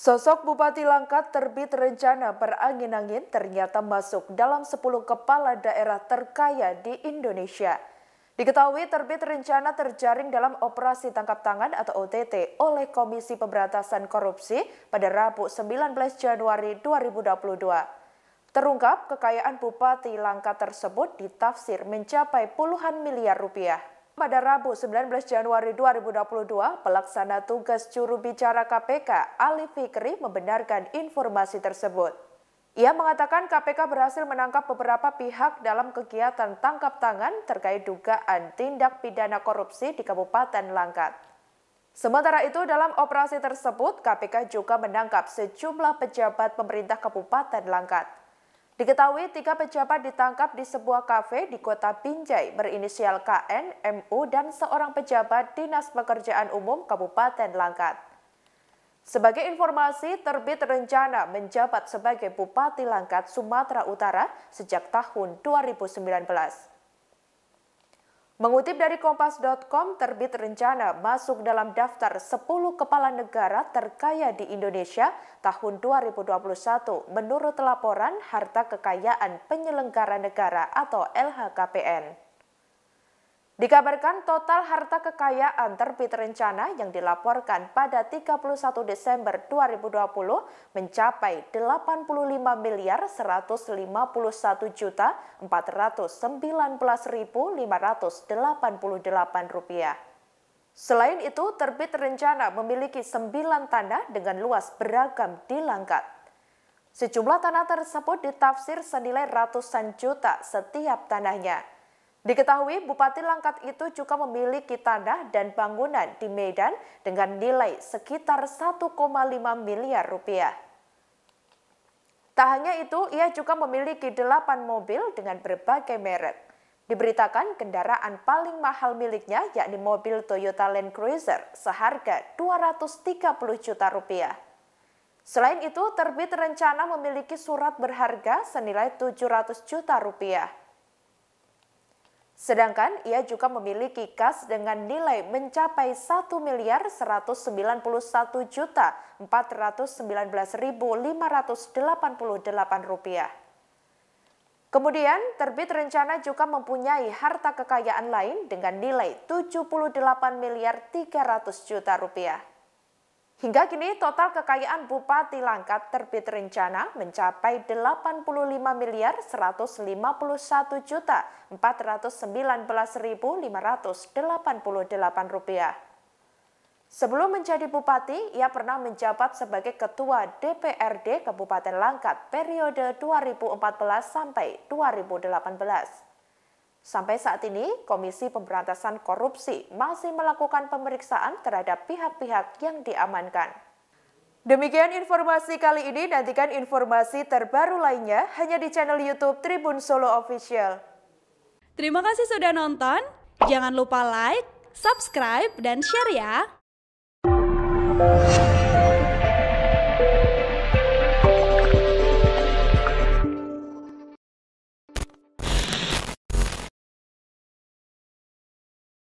Sosok Bupati Langkat terbit rencana berangin-angin ternyata masuk dalam 10 kepala daerah terkaya di Indonesia. Diketahui terbit rencana terjaring dalam operasi tangkap tangan atau OTT oleh Komisi Pemberantasan Korupsi pada Rabu 19 Januari 2022. Terungkap kekayaan Bupati Langkat tersebut ditafsir mencapai puluhan miliar rupiah. Pada Rabu 19 Januari 2022, pelaksana tugas juru bicara KPK Ali Fikri membenarkan informasi tersebut. Ia mengatakan KPK berhasil menangkap beberapa pihak dalam kegiatan tangkap tangan terkait dugaan tindak pidana korupsi di Kabupaten Langkat. Sementara itu, dalam operasi tersebut, KPK juga menangkap sejumlah pejabat pemerintah Kabupaten Langkat. Diketahui tiga pejabat ditangkap di sebuah kafe di kota Binjai berinisial KN, MU, dan seorang pejabat Dinas Pekerjaan Umum Kabupaten Langkat. Sebagai informasi, terbit rencana menjabat sebagai Bupati Langkat, Sumatera Utara sejak tahun 2019. Mengutip dari Kompas.com, terbit rencana masuk dalam daftar 10 kepala negara terkaya di Indonesia tahun 2021 menurut laporan Harta Kekayaan Penyelenggara Negara atau LHKPN. Dikabarkan total harta kekayaan terbit rencana yang dilaporkan pada 31 Desember 2020 mencapai 85 miliar 151 juta 419.588 rupiah. Selain itu, terbit rencana memiliki 9 tanah dengan luas beragam di Langkat. Sejumlah tanah tersebut ditafsir senilai ratusan juta setiap tanahnya. Diketahui Bupati Langkat itu juga memiliki tanah dan bangunan di Medan dengan nilai sekitar 1,5 miliar rupiah. Tak hanya itu, ia juga memiliki 8 mobil dengan berbagai merek. Diberitakan kendaraan paling mahal miliknya yakni mobil Toyota Land Cruiser seharga 230 juta rupiah. Selain itu, terbit rencana memiliki surat berharga senilai 700 juta rupiah. Sedangkan ia juga memiliki kas dengan nilai mencapai 1 miliar 191 juta 419.588 rupiah. Kemudian, terbit rencana juga mempunyai harta kekayaan lain dengan nilai 78 miliar 300 juta rupiah. Hingga kini total kekayaan Bupati Langkat terbit rencana mencapai 85 miliar 151 juta 419.588 rupiah. Sebelum menjadi bupati, ia pernah menjabat sebagai ketua DPRD Kabupaten Langkat periode 2014 sampai 2018. Sampai saat ini, Komisi Pemberantasan Korupsi masih melakukan pemeriksaan terhadap pihak-pihak yang diamankan. Demikian informasi kali ini, nantikan informasi terbaru lainnya hanya di channel YouTube Tribun Solo Official. Terima kasih sudah nonton, jangan lupa like, subscribe, dan share ya!